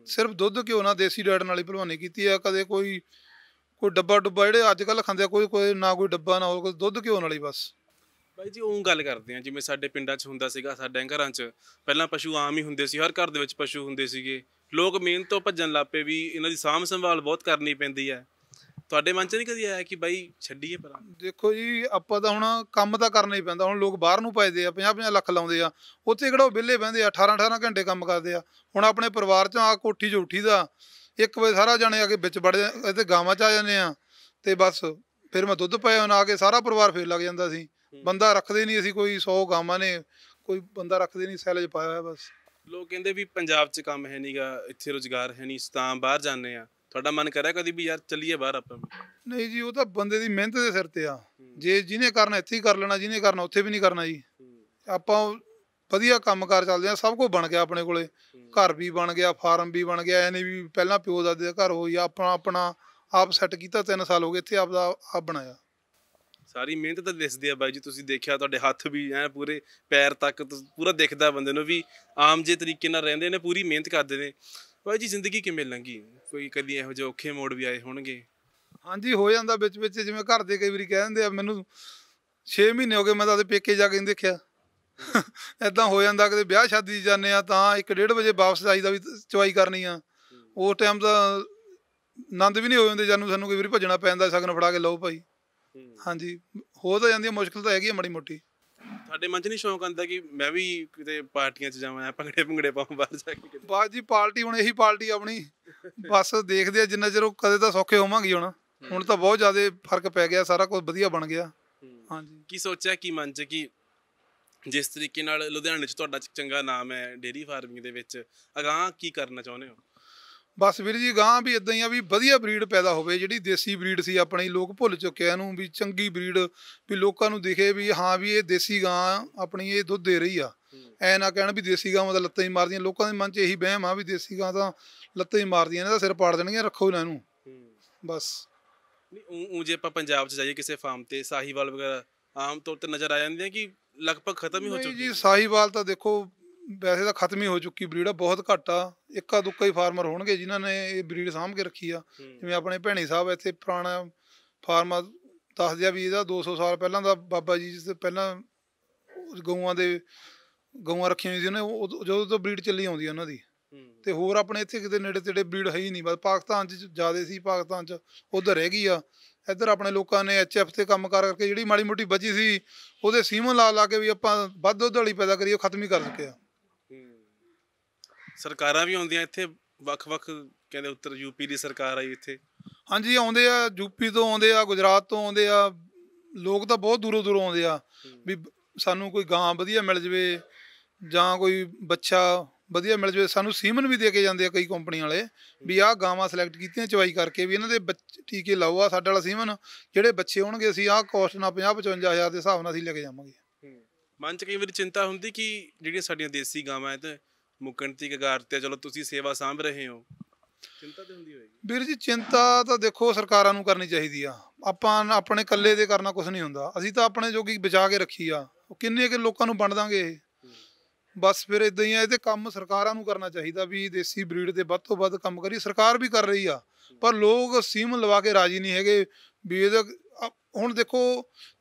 ਸਿਰਫ ਦੁੱਧ ਘਿਓ ਨਾਲ ਦੇਸੀ ਡਾਈਟ ਨਾਲ ਹੀ ਪਲਵਾਨੀ ਕੀਤੀ ਆ ਕਦੇ ਕੋਈ ਕੋਈ ਡੱਬਾ ਡੁੱਬਾ ਜਿਹੜੇ ਅੱਜ ਕੱਲ ਖਾਂਦੇ ਕੋਈ ਕੋਈ ਨਾ ਕੋਈ ਡੱਬਾ ਨਾ ਹੋਰ ਕੋਈ ਦੁੱਧ ਘਿਓ ਨਾਲ ਹੀ ਬਸ ਬਾਈ ਜੀ ਉਹ ਗੱਲ ਕਰਦੇ ਆ ਜਿਵੇਂ ਸਾਡੇ ਪਿੰਡਾਂ 'ਚ ਹੁੰਦਾ ਸੀਗਾ ਸਾਡੇ ਘਰਾਂ 'ਚ ਪਹਿਲਾਂ ਪਸ਼ੂ ਆਮ ਹੀ ਹੁੰਦੇ ਸੀ ਹਰ ਘਰ ਦੇ ਵਿੱਚ ਪਸ਼ੂ ਹੁੰਦੇ ਸੀਗੇ ਲੋਕ ਮਿਹਨਤੋਂ ਭੱਜਣ ਲੱਪੇ ਵੀ ਇਹਨਾਂ ਦੀ ਸਾਂਭ ਸੰਭਾਲ ਬਹੁਤ ਕਰਨੀ ਪੈਂਦੀ ਹੈ ਤੁਹਾਡੇ ਮਨ 'ਚ ਨਹੀਂ ਕਦੀ ਆਇਆ ਕਿ ਬਾਈ ਛੱਡੀਏ ਪਰ ਦੇਖੋ ਜੀ ਆਪਾਂ ਤਾਂ ਹੁਣ ਕੰਮ ਤਾਂ ਕਰਨਾ ਹੀ ਪੈਂਦਾ ਹੁਣ ਲੋਕ ਬਾਹਰ ਨੂੰ ਪੈਦੇ ਆ 50-50 ਲੱਖ ਲਾਉਂਦੇ ਆ ਉੱਥੇ ਕਿਹੜਾ ਉਹ ਬਿੱਲੇ ਬੰਦੇ 18-18 ਘੰਟੇ ਕੰਮ ਕਰਦੇ ਆ ਹੁਣ ਆਪਣੇ ਪਰਿਵਾਰ 'ਚ ਆ ਕੋਠੀ 'ਚ ਉੱਠੀਦਾ 1 ਵਜੇ ਸਾਰਾ ਜਾਣੇ ਆ ਕੇ ਵਿੱਚ ਵੜ ਇੱਥੇ ਗਾਵਾਂ 'ਚ ਆ ਜਾਂਦੇ ਆ ਤੇ ਬਸ ਫਿਰ ਮੈਂ ਦੁੱਧ ਪਾਇਆ ਨਾ ਆ ਕੇ ਸਾਰਾ ਪਰਿਵਾਰ ਫੇਰ ਲੱਗ ਜਾਂਦਾ ਸੀ ਬੰਦਾ ਰੱਖਦੇ ਨਹੀਂ ਅਸੀਂ ਕੋਈ 100 ਗਾਵਾਂ ਨੇ ਕੋਈ ਬੰਦਾ ਰੱਖਦੇ ਨਹੀਂ ਸੈਲਜ ਪਾਇਆ ਬਸ ਲੋਕ ਕਹਿੰਦੇ ਵੀ ਪੰਜਾਬ 'ਚ ਕੰਮ ਹੈ ਨਹੀਂਗਾ ਇੱਥੇ ਰੋਜ਼ਗਾਰ ਹੈ ਨਹੀਂ ਤਾਂ ਬਾਹਰ ਜਾਂਦੇ ਆ ਤੁਹਾਡਾ ਮਨ ਕਰਿਆ ਕਦੀ ਵੀ ਯਾਰ ਚੱਲੀਏ ਬਾਹਰ ਆਪਾਂ ਨਹੀਂ ਜੀ ਉਹ ਤਾਂ ਬੰਦੇ ਦੀ ਮਿਹਨਤ ਦੇ ਸਿਰ ਤੇ ਆ ਜੇ ਜਿਹਨੇ ਕਰਨਾ ਇੱਥੇ ਹੀ ਕਰ ਲੈਣਾ ਜਿਹਨੇ ਕਰਨਾ ਉੱਥੇ ਵੀ ਨਹੀਂ ਕਰਨਾ ਜੀ ਆਪਾਂ ਵਧੀਆ ਕੰਮਕਾਰ ਚੱਲਦੇ ਆ ਸਭ ਕੁਝ ਬਣ ਗਿਆ ਆਪਣੇ ਕੋਲੇ ਘਰ ਵੀ ਬਣ ਗਿਆ ਫਾਰਮ ਵੀ ਬਣ ਗਿਆ ਐਨੇ ਵੀ ਪਹਿਲਾਂ ਪਿਓ ਦਾਦੇ ਦਾ ਘਰ ਹੋਈ ਆਪਣਾ ਆਪਣਾ ਆਪ ਸੈੱਟ ਕੀਤਾ 3 ਸਾਲ ਹੋ ਗਏ ਇੱਥੇ ਆਪ ਦਾ ਆਪ ਬਣਾਇਆ ਸਾਰੀ ਮਿਹਨਤ ਤਾਂ ਦਿਸਦੀ ਆ ਬਾਈ ਜੀ ਤੁਸੀਂ ਦੇਖਿਆ ਤੁਹਾਡੇ ਹੱਥ ਵੀ ਐ ਪੂਰੇ ਪੈਰ ਤੱਕ ਪੂਰਾ ਦਿਖਦਾ ਬੰਦੇ ਨੂੰ ਵੀ ਆਮ ਜੇ ਤਰੀਕੇ ਨਾਲ ਰਹਿੰਦੇ ਨੇ ਪੂਰੀ ਮਿਹਨਤ ਕਰਦੇ ਨੇ ਬਾਈ ਜੀ ਜ਼ਿੰਦਗੀ ਕਿਵੇਂ ਲੰਗੀ ਕੋਈ ਕਦੀ ਇਹੋ ਜਿਹੇ ਔਖੇ ਮੋੜ ਵੀ ਆਏ ਹੋਣਗੇ ਹਾਂਜੀ ਹੋ ਜਾਂਦਾ ਵਿੱਚ ਵਿੱਚ ਜਿਵੇਂ ਘਰ ਦੇ ਕਈ ਵਾਰੀ ਕਹਿ ਦਿੰਦੇ ਆ ਮੈਨੂੰ 6 ਮਹੀਨੇ ਹੋ ਗਏ ਮੈਂ ਤਾਂ ਉਹਦੇ ਪੇਕੇ ਜਾ ਕੇ ਨਹੀਂ ਦੇਖਿਆ ਐਦਾਂ ਹੋ ਜਾਂਦਾ ਕਿ ਵਿਆਹ ਸ਼ਾਦੀ ਜਾਂਦੇ ਆ ਤਾਂ 1:30 ਵਜੇ ਵਾਪਸ ਆਈਦਾ ਵੀ ਚਵਾਈ ਕਰਨੀ ਆ ਉਸ ਟਾਈਮ ਦਾ ਆਨੰਦ ਵੀ ਨਹੀਂ ਹੋ ਜਾਂਦੇ ਜਾਨੂੰ ਸਾਨੂੰ ਕਈ ਵਾਰੀ ਭੱਜਣਾ ਪੈਂਦਾ ਸਗਨ ਫੜਾ ਕੇ ਲਓ ਭਾਈ ਹਾਂਜੀ ਹੋ ਤਾਂ ਜਾਂਦੀ ਮੁਸ਼ਕਲ ਤਾਂ ਹੈਗੀ ਮੜੀ ਮੋਟੀ ਤੁਹਾਡੇ ਮਨ 'ਚ ਨਹੀਂ ਸ਼ੌਂਕ ਆਂਦਾ ਕਿ ਮੈਂ ਵੀ ਕਿਤੇ ਪਾਰਟੀਆਂ 'ਚ ਜਾਵਾਂ ਭੰਗੜੇ ਭੰਗੜੇ ਪਾਵਾਂ ਬਾਹਰ ਜਾ ਕੇ ਬਾਜੀ ਪਾਰਟੀ ਹੁਣ ਇਹੀ ਪਾਰਟੀ ਆਪਣੀ ਬਸ ਦੇਖਦੇ ਆ ਜਿੰਨਾ ਚਿਰ ਉਹ ਕਦੇ ਤਾਂ ਸੌਖੇ ਹੋਵਾਂਗੇ ਹੁਣ ਹੁਣ ਤਾਂ ਬਹੁਤ ਜ਼ਿਆਦਾ ਫਰਕ ਪੈ ਗਿਆ ਸਾਰਾ ਕੁਝ ਵਧੀਆ ਬਣ ਗਿਆ ਹਾਂਜੀ ਕੀ ਸੋਚਿਆ ਕੀ ਮਨ ਚ ਕੀ ਜਿਸ ਤਰੀਕੇ ਨਾਲ ਲੁਧਿਆਣੇ ਚ ਤੁਹਾਡਾ ਚੰਗਾ ਨਾਮ ਹੈ ਡੇਰੀ ਫਾਰਮਿੰਗ ਦੇ ਵਿੱਚ ਅਗਾਹ ਕੀ ਕਰਨਾ ਚਾਹੁੰਦੇ ਹੋ ਬਸ ਵੀਰ ਜੀ ਗਾਂ ਵੀ ਇਦਾਂ ਹੀ ਆ ਵੀ ਵਧੀਆ ਬਰੀਡ ਪੈਦਾ ਹੋਵੇ ਜਿਹੜੀ ਦੇਸੀ ਬਰੀਡ ਸੀ ਆਪਣੀ ਲੋਕ ਭੁੱਲ ਚੁੱਕੇ ਆ ਨੂੰ ਵੀ ਚੰਗੀ ਬਰੀਡ ਵੀ ਲੋਕਾਂ ਨੂੰ ਦਿਖੇ ਵੀ ਹਾਂ ਵੀ ਇਹ ਦੇਸੀ ਗਾਂ ਆਪਣੀ ਇਹ ਦੁੱਧ ਦੇ ਰਹੀ ਆ ਐ ਨਾ ਕਹਿਣ ਵੀ ਦੇਸੀ ਗਾਂ ਮਤਲਬ ਲੱਤਾਂ ਹੀ ਮਾਰਦੀਆਂ ਲੋਕਾਂ ਦੇ ਮਨ 'ਚ ਇਹੀ ਵਹਿਮ ਆ ਵੀ ਦੇਸੀ ਗਾਂ ਤਾਂ ਲੱਤਾਂ ਹੀ ਮਾਰਦੀਆਂ ਇਹਦਾ ਸਿਰ ਪਾੜ ਦੇਣਗੀਆਂ ਰੱਖੋ ਇਹਨਾਂ ਨੂੰ ਬਸ ਨਹੀਂ ਉਹ ਜੇ ਆਪਾਂ ਪੰਜਾਬ 'ਚ ਜਾਈਏ ਕਿਸੇ ਫਾਰਮ ਤੇ ਸਾਹੀਵਾਲ ਵਗੈਰਾ ਆਮ ਤੌਰ ਤੇ ਨਜ਼ਰ ਆ ਜਾਂਦੀਆਂ ਕਿ ਲਗਭਗ ਖਤਮ ਹੀ ਹੋ ਚੁੱਕੀ ਜੀ ਸਾਹੀਵਾਲ ਤਾਂ ਦੇਖੋ ਵੈਸੇ ਤਾਂ ਖਤਮ ਹੀ ਹੋ ਚੁੱਕੀ ਬਰੀਡ ਆ ਬਹੁਤ ਘੱਟ ਆ ਇੱਕਾ ਦੁੱਕਾ ਹੀ ਫਾਰਮਰ ਹੋਣਗੇ ਜਿਨ੍ਹਾਂ ਨੇ ਇਹ ਬਰੀਡ ਸਾਂਭ ਕੇ ਰੱਖੀ ਆ ਜਿਵੇਂ ਆਪਣੇ ਭੈਣੀ ਸਾਹਿਬ ਇੱਥੇ ਪੁਰਾਣਾ ਫਾਰਮਰ ਦੱਸਦੇ ਆ ਵੀ ਇਹਦਾ 200 ਸਾਲ ਪਹਿਲਾਂ ਦਾ ਬਾਬਾ ਜੀ ਜਿਸ ਤੋਂ ਪਹਿਲਾਂ ਗਊਆਂ ਦੇ ਗਊਆਂ ਰੱਖੀਆਂ ਸੀ ਉਹਨੇ ਜਦੋਂ ਤੋਂ ਬਰੀਡ ਚੱਲੀ ਆਉਂਦੀ ਆ ਉਹਨਾਂ ਦੀ ਤੇ ਹੋਰ ਆਪਣੇ ਇੱਥੇ ਕਿਤੇ ਨੇੜੇ ਤੇੜੇ ਬਰੀਡ ਹੈ ਹੀ ਨਹੀਂ ਬਸ ਪਾਕਿਸਤਾਨ 'ਚ ਜ਼ਿਆਦਾ ਸੀ ਪਾਕਿਸਤਾਨ 'ਚ ਉਧਰ ਰਹਿ ਗਈ ਆ ਇੱਧਰ ਆਪਣੇ ਲੋਕਾਂ ਨੇ ਐਚਐਫ ਤੇ ਕੰਮ ਕਰ ਕਰਕੇ ਜਿਹੜੀ ਮਾੜੀ ਮੋਟੀ ਬਚੀ ਸੀ ਉਹਦੇ ਸੀਮਨ ਲਾ ਲਾ ਕੇ ਵੀ ਆਪਾਂ ਵੱਧ ਉਧੜੀ ਵਾਲੀ ਪੈਦਾ ਕਰੀਏ ਖਤਮ ਹੀ ਕਰ ਚੁੱਕੇ ਆ ਸਰਕਾਰਾਂ ਵੀ ਆਉਂਦੀਆਂ ਇੱਥੇ ਵੱਖ-ਵੱਖ ਕਹਿੰਦੇ ਉੱਤਰ ਯੂਪੀ ਦੀ ਸਰਕਾਰ ਆਈ ਇੱਥੇ ਹਾਂਜੀ ਆਉਂਦੇ ਆ ਯੂਪੀ ਤੋਂ ਆਉਂਦੇ ਆ ਗੁਜਰਾਤ ਤੋਂ ਆਉਂਦੇ ਆ ਲੋਕ ਤਾਂ ਬਹੁਤ ਦੂਰੋਂ ਦੂਰੋਂ ਆਉਂਦੇ ਆ ਵੀ ਸਾਨੂੰ ਕੋਈ ਗਾਂ ਵਧੀਆ ਮਿਲ ਜਵੇ ਜਾਂ ਕੋਈ ਬੱਚਾ ਵਧੀਆ ਮਿਲ ਜਵੇ ਸਾਨੂੰ ਸੀਮਨ ਵੀ ਦੇ ਕੇ ਜਾਂਦੇ ਆ ਕਈ ਕੰਪਨੀ ਵਾਲੇ ਵੀ ਆਹ ਗਾਵਾਂ ਸਿਲੈਕਟ ਕੀਤੀਆਂ ਚਵਾਈ ਕਰਕੇ ਵੀ ਇਹਨਾਂ ਦੇ ਟੀਕੇ ਲਾਓ ਆ ਸਾਡੇ ਵਾਲਾ ਸੀਮਨ ਜਿਹੜੇ ਬੱਚੇ ਹੋਣਗੇ ਅਸੀਂ ਆਹ ਕੋਸਟ ਨਾਲ 50 55000 ਦੇ ਹਿਸਾਬ ਨਾਲ ਅਸੀਂ ਲੈ ਕੇ ਜਾਵਾਂਗੇ ਮਨ ਚ ਕਈ ਵਾਰੀ ਚਿੰਤਾ ਹੁੰਦੀ ਕਿ ਜਿਹੜੀਆਂ ਸਾਡੀਆਂ ਦੇਸੀ ਗਾਵਾਂ ਐ ਤੇ ਮੁਕਣ ਦੀ ਕਗਾਰ ਤੇ ਚਲੋ ਤੁਸੀਂ ਸੇਵਾ ਸੰਭ ਰਹੇ ਹੋ ਚਿੰਤਾ ਤੇ ਹੁੰਦੀ ਹੋਏਗੀ ਵੀਰ ਜੀ ਚਿੰਤਾ ਤਾਂ ਦੇਖੋ ਸਰਕਾਰਾਂ ਨੂੰ ਕਰਨੀ ਚਾਹੀਦੀ ਆ ਆਪਾਂ ਆਪਣੇ ਇਕੱਲੇ ਦੇ ਕਰਨਾ ਕੁਝ ਨਹੀਂ ਹੁੰਦਾ ਅਸੀਂ ਤਾਂ ਆਪਣੇ ਜੋਗੀ ਬਚਾ ਕੇ ਰੱਖੀ ਆ ਉਹ ਕਿੰਨੇ ਕਿ ਲੋਕਾਂ ਨੂੰ ਵੰਡ ਦਾਂਗੇ ਬਸ ਫਿਰ ਇਦਾਂ ਹੀ ਆ ਇਹਦੇ ਕੰਮ ਸਰਕਾਰਾਂ ਨੂੰ ਕਰਨਾ ਚਾਹੀਦਾ ਵੀ ਦੇਸੀ ਬਰੀਡ ਦੇ ਵੱਧ ਤੋਂ ਵੱਧ ਕੰਮ ਕਰੀ ਸਰਕਾਰ ਵੀ ਕਰ ਰਹੀ ਆ ਪਰ ਲੋਕ ਸੀਮ ਲਵਾ ਕੇ ਰਾਜੀ ਨਹੀਂ ਹੈਗੇ ਵੀ ਇਹਦਾ ਹੁਣ ਦੇਖੋ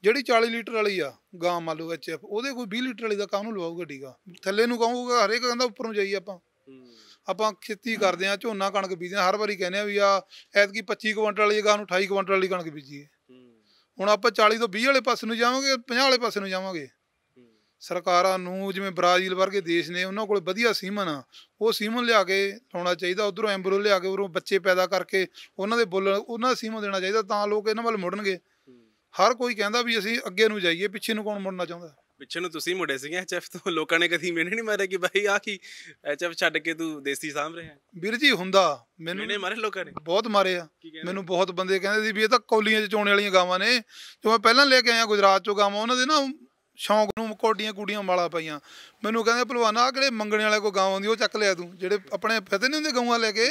ਜਿਹੜੀ 40 ਲੀਟਰ ਵਾਲੀ ਆ ਗਾਂ ਮੰਨ ਲਓ ਐਫ ਉਹਦੇ ਕੋਈ 20 ਲੀਟਰ ਵਾਲੀ ਦਾ ਕਾਹਨੂੰ ਲਵਾਉਗਾ ਡੀਗਾ ਥੱਲੇ ਨੂੰ ਕਹੂਗਾ ਹਰੇਕ ਕਹਿੰਦਾ ਉੱਪਰ ਨੂੰ ਜਾਈ ਆਪਾਂ ਆਪਾਂ ਖੇਤੀ ਕਰਦੇ ਆ ਝੋਨਾ ਕਣਕ ਬੀਜਦੇ ਆ ਹਰ ਵਾਰੀ ਕਹਿੰਦੇ ਆ ਵੀ ਆ ਐਤਕੀ 25 ਕੁਇੰਟਲ ਵਾਲੀ ਗਾਂ ਨੂੰ 28 ਕੁਇੰਟਲ ਵਾਲੀ ਕਣਕ ਬੀਜੀਏ ਹੁਣ ਆਪਾਂ 40 ਤੋਂ 20 ਵਾਲੇ ਪਾਸੇ ਨੂੰ ਜਾਵਾਂਗੇ 50 ਵਾਲੇ ਪਾਸੇ ਨੂੰ ਜਾਵਾਂਗੇ ਸਰਕਾਰਾਂ ਨੂੰ ਜਿਵੇਂ ਬ੍ਰਾਜ਼ੀਲ ਵਰਗੇ ਦੇਸ਼ ਨੇ ਉਹਨਾਂ ਕੋਲ ਵਧੀਆ ਸੀਮਨ ਆ ਉਹ ਸੀਮਨ ਲਿਆ ਕੇ ਲਾਉਣਾ ਚਾਹੀਦਾ ਉਧਰੋਂ ਐਂਬਰੋ ਲਿਆ ਕੇ ਉਰੋਂ ਬੱਚੇ ਪੈਦਾ ਕਰਕੇ ਉਹਨਾਂ ਦੇ ਬੋਲਣ ਉਹਨਾਂ ਸੀਮਨ ਦੇਣਾ ਚਾਹੀਦਾ ਤਾਂ ਲੋਕ ਇਹਨਾਂ ਵੱਲ ਮੁੜਨਗੇ ਹਰ ਕੋਈ ਕਹਿੰਦਾ ਵੀ ਅਸੀਂ ਅੱਗੇ ਨੂੰ ਜਾਈਏ ਪਿੱਛੇ ਨੂੰ ਕੌਣ ਮੁੜਨਾ ਚਾਹੁੰਦਾ ਪਿੱਛੇ ਨੂੰ ਤੁਸੀਂ ਮੁੜੇ ਸੀਗੇ ਐਚਐਫ ਤੋਂ ਲੋਕਾਂ ਨੇ ਕਦੀ ਮੈਨੇ ਨਹੀਂ ਮਾਰਿਆ ਕਿ ਭਾਈ ਆ ਕੀ ਐਚਐਫ ਛੱਡ ਕੇ ਤੂੰ ਦੇਸੀ ਸਾਹਮ ਰਿਹਾ ਵੀਰ ਜੀ ਹੁੰਦਾ ਮੈਨੂੰ ਮੈਨੇ ਮਾਰੇ ਲੋਕਾਂ ਨੇ ਬਹੁਤ ਮਾਰੇ ਆ ਮੈਨੂੰ ਬਹੁਤ ਬੰਦੇ ਕਹਿੰਦੇ ਸੀ ਵੀ ਇਹ ਤਾਂ ਕੌਲੀਆਂ ਚ ਚੋਣ ਵਾਲੀਆਂ ਗਾਵਾਂ ਨੇ ਜੋ ਮੈਂ ਪਹਿਲਾਂ ਲੈ ਕੇ ਆਇਆ ਗੁਜਰਾਤ ਚੋਂ ਗਾਵਾਂ ਉਹਨਾਂ ਦੇ ਨਾ ਸ਼ੌਂਕ ਨੂੰ ਮਕੋਡੀਆਂ ਕੁੜੀਆਂ ਮਾਲਾ ਪਾਈਆਂ ਮੈਨੂੰ ਕਹਿੰਦੇ ਪਹਿਲਵਾਨ ਆ ਕਿਹੜੇ ਮੰਗਣੇ ਵਾਲੇ ਕੋ ਗਾਉਂ ਆਉਂਦੀ ਉਹ ਚੱਕ ਲਿਆ ਤੂੰ ਜਿਹੜੇ ਆਪਣੇ ਫਤੇ ਨਹੀਂ ਹੁੰਦੇ ਗਾਉਂਾਂ ਲੈ ਕੇ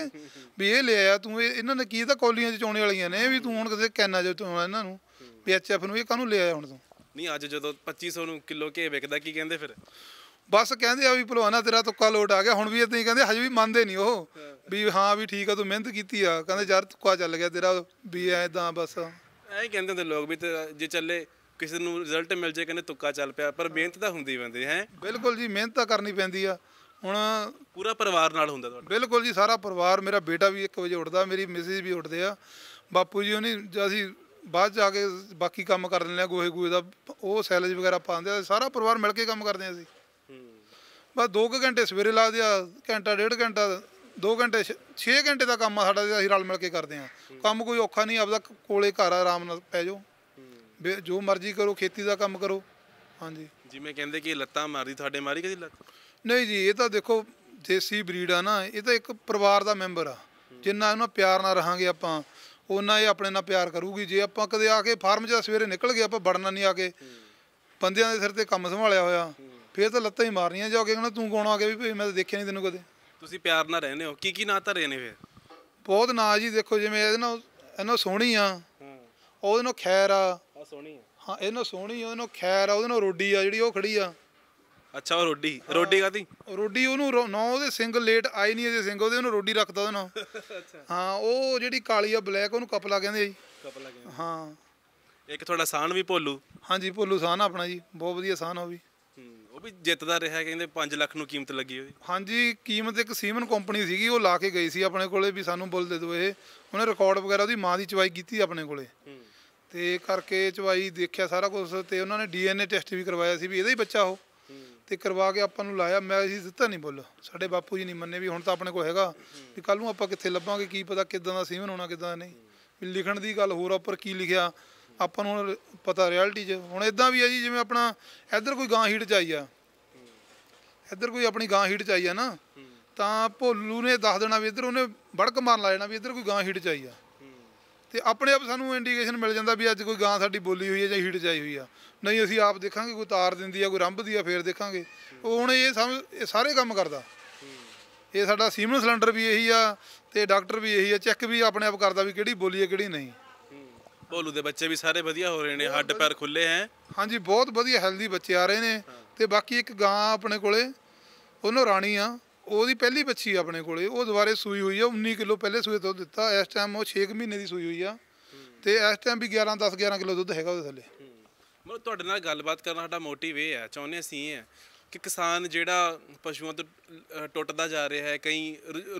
ਵੀ ਇਹ ਲੈ ਆਇਆ ਤੂੰ ਇਹਨਾਂ ਨੇ ਕੀ ਤਾਂ ਕੋਲੀਆਂ ਚ ਚੋਣੇ ਵਾਲੀਆਂ ਨੇ ਵੀ ਤੂੰ ਹੁਣ ਕਿਤੇ ਕੈਨਾ ਜੋ ਤੂੰ ਇਹਨਾਂ ਨੂੰ ਐਫ ਨੂੰ ਇਹ ਕਾਹਨੂੰ ਲੈ ਆਇਆ ਹੁਣ ਤੂੰ ਨਹੀਂ ਅੱਜ ਜਦੋਂ 2500 ਨੂੰ ਕਿਲੋ ਘੇ ਵਿਕਦਾ ਕੀ ਕਹਿੰਦੇ ਫਿਰ ਬਸ ਕਹਿੰਦੇ ਆ ਵੀ ਭਲਵਾਨਾ ਤੇਰਾ ਤੁੱਕਾ ਲੋਟ ਆ ਗਿਆ ਹੁਣ ਵੀ ਇਦਾਂ ਹੀ ਕਹਿੰਦੇ ਹਜੇ ਵੀ ਮੰਨਦੇ ਨਹੀਂ ਉਹ ਵੀ ਹਾਂ ਵੀ ਠੀਕ ਆ ਤੂੰ ਮਿਹਨਤ ਕੀਤੀ ਆ ਕਹਿੰਦੇ ਯਾਰ ਤੁੱਕਾ ਚੱਲ ਗਿਆ ਤੇਰਾ ਵੀ ਐਦਾਂ ਬਸ ਐਂ ਕਹਿੰਦੇ ਹੁੰਦੇ ਲੋਕ ਵੀ ਜੇ ਚੱਲੇ ਕਿਸੇ ਨੂੰ ਰਿਜ਼ਲਟ ਮਿਲ ਜੇ ਕਹਿੰਦੇ ਤੁੱਕਾ ਚੱਲ ਪਿਆ ਪਰ ਮਿਹਨਤ ਤਾਂ ਹੁੰਦੀ ਬੰਦੇ ਹੈ ਬਿਲਕੁਲ ਜੀ ਮਿਹਨਤ ਤਾਂ ਕਰਨੀ ਪੈਂਦੀ ਆ ਹੁਣ ਪੂਰਾ ਪਰਿਵਾਰ ਨਾਲ ਹੁੰਦਾ ਤੁਹਾਡਾ ਬਿਲਕੁਲ ਜੀ ਸਾਰਾ ਪਰਿਵਾਰ ਮੇਰਾ ਬੇਟਾ ਵੀ 1 ਵਜੇ ਉੱਠਦਾ ਮੇਰੀ ਮਿਸਿਸ ਵੀ ਉੱਠਦੇ ਆ ਬਾਪੂ ਜੀ ਉਹਨੇ ਅਸੀਂ ਬਾਅਦ ਜਾ ਕੇ ਬਾਕੀ ਕੰਮ ਕਰ ਲੈਂਦੇ ਆ ਗੋਹੇ ਗੂਏ ਦਾ ਉਹ ਸੈਲਜ ਵਗੈਰਾ ਪਾਉਂਦੇ ਆ ਸਾਰਾ ਪਰਿਵਾਰ ਮਿਲ ਕੇ ਕੰਮ ਕਰਦੇ ਆ ਅਸੀਂ ਬਸ 2 ਘੰਟੇ ਸਵੇਰੇ ਲਾਦੇ ਆ ਘੰਟਾ ਡੇਢ ਘੰਟਾ 2 ਘੰਟੇ 6 ਘੰਟੇ ਦਾ ਕੰਮ ਸਾਡਾ ਅਸੀਂ ਰਲ ਮਿਲ ਕੇ ਕਰਦੇ ਆ ਕੰਮ ਕੋਈ ਔਖਾ ਨਹੀਂ ਆਪਦਾ ਕੋਲੇ ਘਰ ਆਰਾਮ ਨਾਲ ਪੈ ਜਾਓ ਜੋ ਮਰਜ਼ੀ ਕਰੋ ਖੇਤੀ ਦਾ ਕੰਮ ਕਰੋ ਹਾਂਜੀ ਜਿਵੇਂ ਕਹਿੰਦੇ ਕਿ ਲੱਤਾਂ ਮਾਰਦੀ ਤੁਹਾਡੇ ਮਾਰੀ ਕਦੀ ਲੱਤ ਨਹੀਂ ਜੀ ਇਹ ਤਾਂ ਦੇਖੋ ਦੇਸੀ ਬਰੀਡ ਆ ਨਾ ਇਹ ਤਾਂ ਇੱਕ ਪਰਿਵਾਰ ਦਾ ਮੈਂਬਰ ਆ ਜਿੰਨਾ ਇਹਨਾਂ ਪਿਆਰ ਨਾਲ ਰਹਾਂਗੇ ਆਪਾਂ ਉਹਨਾਂ ਇਹ ਆਪਣੇ ਨਾਲ ਪਿਆਰ ਕਰੂਗੀ ਜੇ ਆਪਾਂ ਕਦੇ ਆ ਕੇ ਫਾਰਮ 'ਚ ਸਵੇਰੇ ਨਿਕਲ ਗਏ ਆਪਾਂ ਵੜਨਾ ਨਹੀਂ ਆ ਕੇ ਬੰਦਿਆਂ ਦੇ ਸਿਰ ਤੇ ਕੰਮ ਸੰਭਾਲਿਆ ਹੋਇਆ ਫੇਰ ਤਾਂ ਲੱਤਾਂ ਹੀ ਮਾਰਨੀਆਂ ਜਾ ਕੇ ਕਹਿੰਦਾ ਤੂੰ ਕੌਣ ਆ ਗਿਆ ਵੀ ਮੈਂ ਤਾਂ ਦੇਖਿਆ ਨਹੀਂ ਤੈਨੂੰ ਕਦੇ ਤੁਸੀਂ ਪਿਆਰ ਨਾਲ ਰਹਿੰਦੇ ਹੋ ਕੀ ਕੀ ਨਾਂ ਧਰੇ ਨੇ ਫਿਰ ਬਹੁਤ ਨਾਂ ਜੀ ਦੇਖੋ ਜਿਵੇਂ ਇਹਦੇ ਨਾਲ ਇਹਨਾਂ ਸੋਹਣੀ ਆ ਉਹਦੇ ਨਾਲ ਖੈਰ ਆ ਆ ਸੋਹਣੀ ਆ ਹਾਂ ਇਹਨਾਂ ਸੋਹਣੀ ਆ ਖੈਰ ਆ ਉਹਦੇ ਨਾਲ ਰੋਡੀ ਆ ਜਿਹੜੀ ਉਹ ਖੜੀ ਆ ਅੱਛਾ ਉਹ ਰੋਡੀ ਰੋਡੀ ਕਾਦੀ ਰੋਡੀ ਉਹਨੂੰ ਨਾ ਉਹਦੇ ਸਿੰਗ ਲੇਟ ਆਈ ਨਹੀਂ ਅਜੇ ਸਿੰਗ ਉਹਦੇ ਉਹਨੂੰ ਰੋਡੀ ਰੱਖਦਾ ਉਹਨਾਂ ਅੱਛਾ ਹਾਂ ਉਹ ਜਿਹੜੀ ਕਾਲੀ ਆ ਬਲੈਕ ਉਹਨੂੰ ਕਪਲਾ ਕਹਿੰਦੇ ਜੀ ਕਪਲਾ ਕਹਿੰਦੇ ਹਾਂ ਇੱਕ ਤੁਹਾਡਾ ਸਾਨ ਵੀ ਭੋਲੂ ਹਾਂਜੀ ਭੋਲੂ ਸਾਨ ਆਪਣਾ ਜੀ ਬਹੁਤ ਵਧੀਆ ਸਾਨ ਉਹ ਵੀ ਉਹ ਵੀ ਜਿੱਤਦਾ ਰਿਹਾ ਕਹਿੰਦੇ 5 ਲੱਖ ਨੂੰ ਕੀਮਤ ਲੱਗੀ ਉਹਦੀ ਹਾਂਜੀ ਕੀਮਤ ਇੱਕ ਸੀਮਨ ਕੰਪਨੀ ਸੀਗੀ ਉਹ ਲਾ ਕੇ ਗਈ ਸੀ ਆਪਣੇ ਕੋਲੇ ਵੀ ਸਾਨੂੰ ਬੁੱਲ ਦੇ ਦਿਓ ਇਹ ਉਹਨੇ ਰਿਕਾਰਡ ਵਗੈਰਾ ਉਹਦੀ ਮਾਂ ਦੀ ਚਵਾਈ ਕੀਤੀ ਆਪਣੇ ਕੋਲੇ ਤੇ ਕਰਕੇ ਚਵਾਈ ਦੇਖਿਆ ਸਾਰਾ ਕੁਝ ਤੇ ਉਹਨਾਂ ਨੇ ਡੀਐਨਏ ਟੈਸਟ ਵੀ ਕਰਵਾਇਆ ਸੀ ਵੀ ਇਹਦਾ ਹੀ ਬੱਚਾ ਉਹ ਤੇ ਕਰਵਾ ਕੇ ਆਪਾਂ ਨੂੰ ਲਾਇਆ ਮੈਂ ਅਸੀਂ ਦਿੱਤਾ ਨਹੀਂ ਬੁੱਲ ਸਾਡੇ ਬਾਪੂ ਜੀ ਨਹੀਂ ਮੰਨੇ ਵੀ ਹੁਣ ਤਾਂ ਆਪਣੇ ਕੋਲ ਹੈਗਾ ਵੀ ਕੱਲ ਨੂੰ ਆਪਾਂ ਕਿੱਥੇ ਲੱਭਾਂਗੇ ਕੀ ਪਤਾ ਕਿਦਾਂ ਦਾ ਸੀਵਨ ਹੋਣਾ ਕਿਦਾਂ ਨਹੀਂ ਵੀ ਲਿਖਣ ਦੀ ਗੱਲ ਹੋਰ ਉੱਪਰ ਕੀ ਲਿਖਿਆ ਆਪਾਂ ਨੂੰ ਪਤਾ ਰਿਐਲਿਟੀ 'ਚ ਹੁਣ ਇਦਾਂ ਵੀ ਹੈ ਜੀ ਜਿਵੇਂ ਆਪਣਾ ਇੱਧਰ ਕੋਈ ਗਾਂ ਹੀਟ ਚ ਆਈ ਆ ਇੱਧਰ ਕੋਈ ਆਪਣੀ ਗਾਂ ਹੀਟ ਚ ਆਈ ਆ ਨਾ ਤਾਂ ਭੋਲੂ ਨੇ ਦੱਸ ਦੇਣਾ ਵੀ ਇੱਧਰ ਉਹਨੇ ਵੜਕ ਮਾਰਨ ਲਾ ਜਾਣਾ ਵੀ ਇੱਧਰ ਕੋਈ ਗਾਂ ਹੀਟ ਚ ਆਈ ਆ ਤੇ ਆਪਣੇ ਆਪ ਸਾਨੂੰ ਇੰਡੀਕੇਸ਼ਨ ਮਿਲ ਜਾਂਦਾ ਵੀ ਅੱਜ ਕੋਈ ਗਾਂ ਸਾਡੀ ਬੋਲੀ ਹੋਈ ਹੈ ਜਾਂ ਹੀਟ ਚਾਈ ਹੋਈ ਆ ਨਹੀਂ ਅਸੀਂ ਆਪ ਦੇਖਾਂਗੇ ਕੋਈ ਤਾਰ ਦਿੰਦੀ ਆ ਕੋਈ ਰੰਭਦੀ ਆ ਫੇਰ ਦੇਖਾਂਗੇ ਉਹ ਹੁਣ ਇਹ ਸਭ ਇਹ ਸਾਰੇ ਕੰਮ ਕਰਦਾ ਇਹ ਸਾਡਾ ਸੀਮਨ ਸਿਲੰਡਰ ਵੀ ਇਹੀ ਆ ਤੇ ਡਾਕਟਰ ਵੀ ਇਹੀ ਆ ਚੈੱਕ ਵੀ ਆਪਣੇ ਆਪ ਕਰਦਾ ਵੀ ਕਿਹੜੀ ਬੋਲੀ ਹੈ ਕਿਹੜੀ ਨਹੀਂ ਭੋਲੂ ਦੇ ਬੱਚੇ ਵੀ ਸਾਰੇ ਵਧੀਆ ਹੋ ਰਹੇ ਨੇ ਹੱਡ ਪੈਰ ਖੁੱਲੇ ਹੈ ਹਾਂਜੀ ਬਹੁਤ ਵਧੀਆ ਹੈਲਦੀ ਬੱਚੇ ਆ ਰਹੇ ਨੇ ਤੇ ਬਾਕੀ ਇੱਕ ਗਾਂ ਆਪਣੇ ਕੋਲੇ ਉਹਨੂੰ ਰਾਣੀ ਆ ਉਹਦੀ ਪਹਿਲੀ ਬੱਚੀ ਆਪਣੇ ਕੋਲੇ ਉਹ ਦੁਬਾਰੇ ਸੂਈ ਹੋਈ ਆ 19 ਕਿਲੋ ਪਹਿਲੇ ਸੂਏ ਤੋਂ ਦਿੱਤਾ ਇਸ ਟਾਈਮ ਉਹ 6 ਮਹੀਨੇ ਦੀ ਸੂਈ ਹੋਈ ਆ ਤੇ ਇਸ ਟਾਈਮ ਵੀ 11 10 11 ਕਿਲੋ ਦੁੱਧ ਹੈਗਾ ਉਹਦੇ ਥੱਲੇ ਮਤਲਬ ਤੁਹਾਡੇ ਨਾਲ ਗੱਲਬਾਤ ਕਰਨਾ ਸਾਡਾ ਮੋਟਿਵ ਇਹ ਹੈ ਚਾਹੁੰਦੇ ਸੀ ਇਹ ਹੈ ਕਿ ਕਿਸਾਨ ਜਿਹੜਾ ਪਸ਼ੂਆਂ ਤੋਂ ਟੁੱਟਦਾ ਜਾ ਰਿਹਾ ਹੈ ਕਈ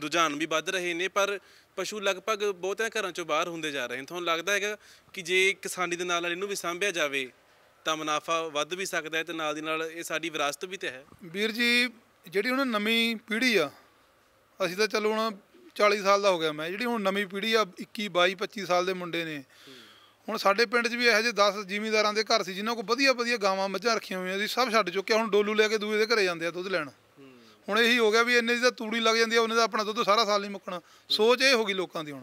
ਰੁਝਾਨ ਵੀ ਵੱਧ ਰਹੇ ਨੇ ਪਰ ਪਸ਼ੂ ਲਗਭਗ ਬਹੁਤਿਆਂ ਘਰਾਂ ਚੋਂ ਬਾਹਰ ਹੁੰਦੇ ਜਾ ਰਹੇ ਨੇ ਤੁਹਾਨੂੰ ਲੱਗਦਾ ਹੈਗਾ ਕਿ ਜੇ ਕਿਸਾਨੀ ਦੇ ਨਾਲ ਇਹਨੂੰ ਵੀ ਸਾਂਭਿਆ ਜਾਵੇ ਤਾਂ ਮੁਨਾਫਾ ਵੱਧ ਵੀ ਸਕਦਾ ਹੈ ਤੇ ਨਾਲ ਦੀ ਨਾਲ ਇਹ ਸਾਡੀ ਵਿਰਾਸਤ ਵੀ ਤੇ ਹੈ ਵੀਰ ਜੀ ਜਿਹੜੀ ਹੁਣ ਨਵੀਂ ਪੀੜ੍ਹੀ ਆ ਅਸੀਂ ਤਾਂ ਚਲੋ ਹੁਣ 40 ਸਾਲ ਦਾ ਹੋ ਗਿਆ ਮੈਂ ਜਿਹੜੀ ਹੁਣ ਨਵੀਂ ਪੀੜ੍ਹੀ ਆ 21 22 25 ਸਾਲ ਦੇ ਮੁੰਡੇ ਨੇ ਹੁਣ ਸਾਡੇ ਪਿੰਡ 'ਚ ਵੀ ਇਹੋ ਜਿਹੇ 10 ਜ਼ਿਮੀਂਦਾਰਾਂ ਦੇ ਘਰ ਸੀ ਜਿਨ੍ਹਾਂ ਕੋਲ ਵਧੀਆ ਵਧੀਆ ਗਾਵਾਂ ਮੱਝਾਂ ਰੱਖੀਆਂ ਹੋਈਆਂ ਸੀ ਸਭ ਛੱਡ ਚੁੱਕੇ ਹੁਣ ਡੋਲੂ ਲੈ ਕੇ ਦੂਏ ਦੇ ਘਰੇ ਜਾਂਦੇ ਆ ਦੁੱਧ ਲੈਣ ਹੁਣ ਇਹੀ ਹੋ ਗਿਆ ਵੀ ਇੰਨੇ ਦੀ ਤਾਂ ਤੂੜੀ ਲੱਗ ਜਾਂਦੀ ਆ ਉਹਨੇ ਦਾ ਆਪਣਾ ਦੁੱਧ ਸਾਰਾ ਸਾਲ ਨਹੀਂ ਮੁੱਕਣਾ ਸੋਚ ਇਹ ਹੋ ਗਈ ਲੋਕਾਂ ਦੀ ਹੁਣ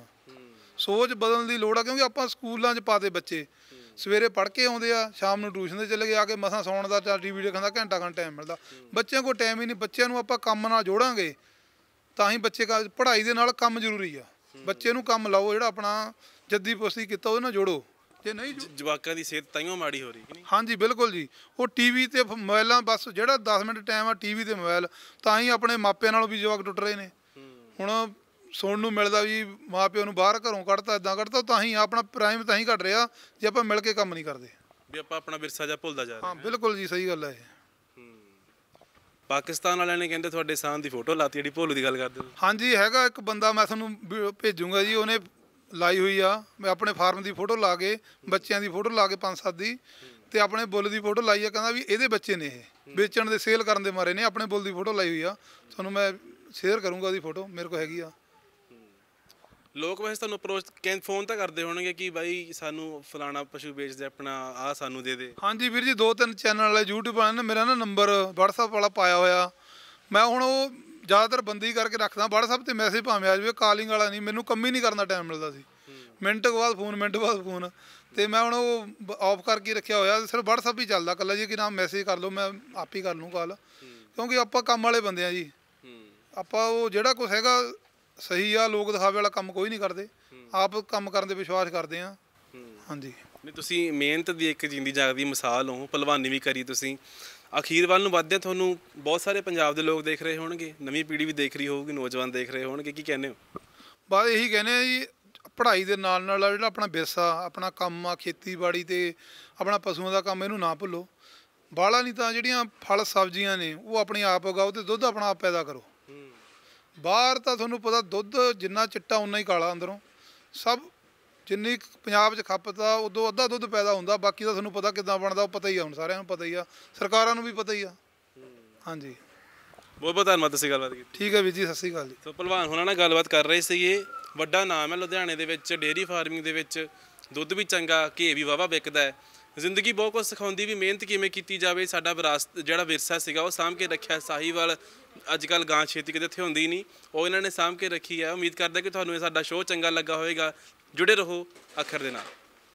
ਸੋਚ ਬਦਲਣ ਦੀ ਲੋੜ ਆ ਕਿਉਂਕਿ ਆਪਾਂ ਸਕੂਲਾਂ 'ਚ ਪਾਤੇ ਬੱਚੇ ਸਵੇਰੇ ਪੜ੍ਹ ਕੇ ਆਉਂਦੇ ਆ ਸ਼ਾਮ ਨੂੰ ਟਿਊਸ਼ਨ ਤੇ ਚਲੇ ਗਏ ਆ ਕੇ ਮਸਾਂ ਸੌਣ ਦਾ ਚਾਹ ਟੀਵੀ ਦੇਖਣ ਦਾ ਘੰਟਾ ਘੰਟਾ ਟਾਈਮ ਮਿਲਦਾ ਬੱਚਿਆਂ ਕੋਲ ਟਾਈਮ ਹੀ ਨਹੀਂ ਬੱਚਿਆਂ ਨੂੰ ਆਪਾਂ ਕੰਮ ਨਾਲ ਜੋੜਾਂਗੇ ਤਾਂ ਹੀ ਬੱਚੇ ਪੜ੍ਹਾਈ ਦੇ ਨਾਲ ਕੰਮ ਜ਼ਰੂਰੀ ਆ ਬੱਚੇ ਨੂੰ ਕੰਮ ਲਾਓ ਜਿਹੜਾ ਆਪਣਾ ਜੱਦੀ ਪੁਸਤੀ ਕੀਤਾ ਉਹਦੇ ਨਾਲ ਜੋੜੋ ਜੇ ਨਹੀਂ ਜਵਾਕਾਂ ਦੀ ਸਿਹਤ ਤਾਈਓ ਮਾੜੀ ਹੋ ਰਹੀ ਕਿ ਨਹੀਂ ਹਾਂਜੀ ਬਿਲਕੁਲ ਜੀ ਉਹ ਟੀਵੀ ਤੇ ਮੋਬਾਈਲਾਂ ਬਸ ਜਿਹੜਾ 10 ਮਿੰਟ ਟਾਈਮ ਆ ਟੀਵੀ ਤੇ ਮੋਬਾਈਲ ਤਾਂ ਹੀ ਆਪਣੇ ਮਾਪਿਆਂ ਨਾਲੋਂ ਵੀ ਜਵਾਕ ਟੁੱਟ ਰਹੇ ਨੇ ਹੁਣ ਸੁਣਨ ਨੂੰ ਮਿਲਦਾ ਵੀ ਮਾਪਿਓ ਨੂੰ ਬਾਹਰ ਘਰੋਂ ਕੱਢਤਾ ਇਦਾਂ ਕੱਢਤਾ ਤਾਂ ਹੀ ਆਪਣਾ ਪ੍ਰਾਈਮ ਤਾਂ ਹੀ ਘਟ ਰਿਹਾ ਜੇ ਆਪਾਂ ਮਿਲ ਕੇ ਕੰਮ ਨਹੀਂ ਕਰਦੇ ਵੀ ਆਪਾਂ ਆਪਣਾ ਵਿਰਸਾ ਜਾਂ ਭੁੱਲਦਾ ਜਾ ਰਹੇ ਹਾਂ ਬਿਲਕੁਲ ਜੀ ਸਹੀ ਗੱਲ ਹੈ ਇਹ ਪਾਕਿਸਤਾਨ ਵਾਲਿਆਂ ਨੇ ਕਹਿੰਦੇ ਤੁਹਾਡੇ ਸਾਹ ਦੀ ਫੋਟੋ ਲਾਤੀ ਜਿਹੜੀ ਭੋਲੂ ਦੀ ਗੱਲ ਕਰਦੇ ਹੋ ਹਾਂਜੀ ਹੈਗਾ ਇੱਕ ਬੰਦਾ ਮੈਂ ਤੁਹਾਨੂੰ ਭੇਜੂਗਾ ਜੀ ਉਹਨੇ ਲਾਈ ਹੋਈ ਆ ਮੈਂ ਆਪਣੇ ਫਾਰਮ ਦੀ ਫੋਟੋ ਲਾ ਕੇ ਬੱਚਿਆਂ ਦੀ ਫੋਟੋ ਲਾ ਕੇ ਪੰਜ ਸੱਤ ਦੀ ਤੇ ਆਪਣੇ ਬੁੱਲ ਦੀ ਫੋਟੋ ਲਾਈ ਆ ਕਹਿੰਦਾ ਵੀ ਇਹਦੇ ਬੱਚੇ ਨੇ ਇਹ ਵੇਚਣ ਦੇ ਸੇਲ ਕਰਨ ਦੇ ਮਾਰੇ ਨੇ ਆਪਣੇ ਬੁੱਲ ਦੀ ਫੋਟੋ ਲਾਈ ਹੋਈ ਆ ਤੁਹਾਨੂੰ ਮੈਂ ਸ਼ੇਅਰ ਕਰੂੰਗਾ ਉਹਦੀ ਫੋਟੋ ਮੇਰੇ ਕੋਲ ਹੈਗੀ ਆ ਲੋਕ ਵੈਸੇ ਤੁਹਾਨੂੰ ਅਪਰੋਚ ਕੈਂ ਫੋਨ ਤਾਂ ਕਰਦੇ ਹੋਣਗੇ ਕਿ ਬਾਈ ਸਾਨੂੰ ਫਲਾਣਾ ਪਸ਼ੂ ਵੇਚ ਦੇ ਆਪਣਾ ਆ ਸਾਨੂੰ ਦੇ ਦੇ ਹਾਂਜੀ ਵੀਰ ਜੀ ਦੋ ਤਿੰਨ ਚੈਨਲ ਵਾਲੇ YouTube ਵਾਲੇ ਨੇ ਮੇਰਾ ਨਾ ਨੰਬਰ WhatsApp ਵਾਲਾ ਪਾਇਆ ਹੋਇਆ ਮੈਂ ਹੁਣ ਉਹ ਜ਼ਿਆਦਾਤਰ ਬੰਦੀ ਕਰਕੇ ਰੱਖਦਾ WhatsApp ਤੇ ਮੈਸੇਜ ਭਾਵੇਂ ਆ ਜਾਵੇ ਕਾਲਿੰਗ ਵਾਲਾ ਨਹੀਂ ਮੈਨੂੰ ਕੰਮ ਹੀ ਨਹੀਂ ਕਰਨ ਦਾ ਟਾਈਮ ਮਿਲਦਾ ਸੀ ਮਿੰਟ ਬਾਅਦ ਫੋਨ ਮਿੰਟ ਬਾਅਦ ਫੋਨ ਤੇ ਮੈਂ ਹੁਣ ਉਹ ਆਫ ਕਰਕੇ ਰੱਖਿਆ ਹੋਇਆ ਸਿਰਫ WhatsApp ਹੀ ਚੱਲਦਾ ਕੱਲਾ ਜੀ ਕਿ ਨਾ ਮੈਸੇਜ ਕਰ ਲਓ ਮੈਂ ਆਪ ਹੀ ਕਰ ਲੂੰ ਕਾਲ ਕਿਉਂਕਿ ਆਪਾਂ ਕੰਮ ਵਾਲੇ ਬੰਦੇ ਆ ਜੀ ਆਪਾਂ ਉਹ ਜਿਹੜਾ ਕੁਝ ਹੈਗਾ ਸਹੀ ਆ ਲੋਕ ਦਿਖਾਵੇ ਵਾਲਾ ਕੰਮ ਕੋਈ ਨਹੀਂ ਕਰਦੇ ਆਪ ਕੰਮ ਕਰਨ ਦੇ ਵਿਸ਼ਵਾਸ ਕਰਦੇ ਆ ਹਾਂਜੀ ਨਹੀਂ ਤੁਸੀਂ ਮਿਹਨਤ ਦੀ ਇੱਕ ਜਿੰਦੀ ਜਾਗਦੀ ਮਿਸਾਲ ਹੋ ਪਹਿਲਵਾਨੀ ਵੀ ਕਰੀ ਤੁਸੀਂ ਅਖੀਰ ਵੱਲ ਨੂੰ ਵੱਧਦੇ ਤੁਹਾਨੂੰ ਬਹੁਤ ਸਾਰੇ ਪੰਜਾਬ ਦੇ ਲੋਕ ਦੇਖ ਰਹੇ ਹੋਣਗੇ ਨਵੀਂ ਪੀੜ੍ਹੀ ਵੀ ਦੇਖ ਰਹੀ ਹੋਊਗੀ ਨੌਜਵਾਨ ਦੇਖ ਰਹੇ ਹੋਣਗੇ ਕੀ ਕਹਿੰਦੇ ਹੋ ਬਾਅਦ ਇਹੀ ਕਹਿੰਦੇ ਆ ਜੀ ਪੜ੍ਹਾਈ ਦੇ ਨਾਲ ਨਾਲ ਜਿਹੜਾ ਆਪਣਾ ਵਿਰਸਾ ਆਪਣਾ ਕੰਮ ਆ ਖੇਤੀਬਾੜੀ ਤੇ ਆਪਣਾ ਪਸ਼ੂਆਂ ਦਾ ਕੰਮ ਇਹਨੂੰ ਨਾ ਭੁੱਲੋ ਬਾਲਾ ਨਹੀਂ ਤਾਂ ਜਿਹੜੀਆਂ ਫਲ ਸਬਜ਼ੀਆਂ ਨੇ ਉਹ ਆਪਣੇ ਆਪ ਉਗਾਓ ਤੇ ਦੁੱਧ ਆਪਣਾ ਆਪ ਪੈਦਾ ਕਰੋ ਬਾਹਰ ਤਾਂ ਤੁਹਾਨੂੰ ਪਤਾ ਦੁੱਧ ਜਿੰਨਾ ਚਿੱਟਾ ਉਨਾ ਹੀ ਕਾਲਾ ਅੰਦਰੋਂ ਸਭ ਜਿੰਨੀ ਪੰਜਾਬ 'ਚ ਖਪਤਾ ਉਦੋਂ ਅੱਧਾ ਦੁੱਧ ਪੈਦਾ ਹੁੰਦਾ ਬਾਕੀ ਦਾ ਤੁਹਾਨੂੰ ਪਤਾ ਕਿਦਾਂ ਬਣਦਾ ਉਹ ਪਤਾ ਹੀ ਆ ਹੁਣ ਸਾਰਿਆਂ ਨੂੰ ਪਤਾ ਹੀ ਆ ਸਰਕਾਰਾਂ ਨੂੰ ਵੀ ਪਤਾ ਹੀ ਆ ਹਾਂਜੀ ਬਹੁਤ ਬਹੁਤ ਧੰਨਵਾਦ ਤੁਸੀਂ ਗੱਲਬਾਤ ਕੀਤੀ ਠੀਕ ਹੈ ਵੀਰ ਜੀ ਸਤਿ ਸ੍ਰੀ ਅਕਾਲ ਜੀ ਸੋ ਪਹਿਲਵਾਨ ਹੁਣਾਂ ਨਾਲ ਗੱਲਬਾਤ ਕਰ ਰਹੇ ਸੀਗੇ ਵੱਡਾ ਨਾਮ ਹੈ ਲੁਧਿਆਣੇ ਦੇ ਵਿੱਚ ਡੇਰੀ ਫਾਰਮਿੰਗ ਦੇ ਵਿੱਚ ਦੁੱਧ ਵੀ ਚੰਗਾ ਘੇ ਵੀ ਵਾਵਾ ਵਿਕਦਾ ਹੈ ਜ਼ਿੰਦਗੀ ਬਹੁਤ ਕੁਝ ਸਿਖਾਉਂਦੀ ਵੀ ਮਿਹਨਤ ਕਿਵੇਂ ਕੀਤੀ ਜਾਵੇ ਸਾਡਾ ਵਿਰਾਸਤ ਜਿਹੜਾ ਵਿਰਸਾ ਸੀਗਾ ਉਹ ਸਾਂਭ ਕੇ ਰੱਖਿਆ ਸਾਹੀਵਾਲ ਅੱਜ ਕੱਲ ਗਾਂ ਛੇਤੀ ਕਿਤੇ ਇੱਥੇ ਹੁੰਦੀ ਨਹੀਂ ਉਹ ਇਹਨਾਂ ਨੇ ਸਾਂਭ ਕੇ ਰੱਖੀ ਹੈ ਉਮੀਦ ਕਰਦਾ ਕਿ ਤੁਹਾਨੂੰ ਇਹ ਸਾਡਾ ਸ਼ੋਅ ਚੰਗਾ ਲੱਗਾ ਹੋਵੇਗਾ ਜੁੜੇ ਰਹੋ ਅਖਰ ਦੇ ਨਾਲ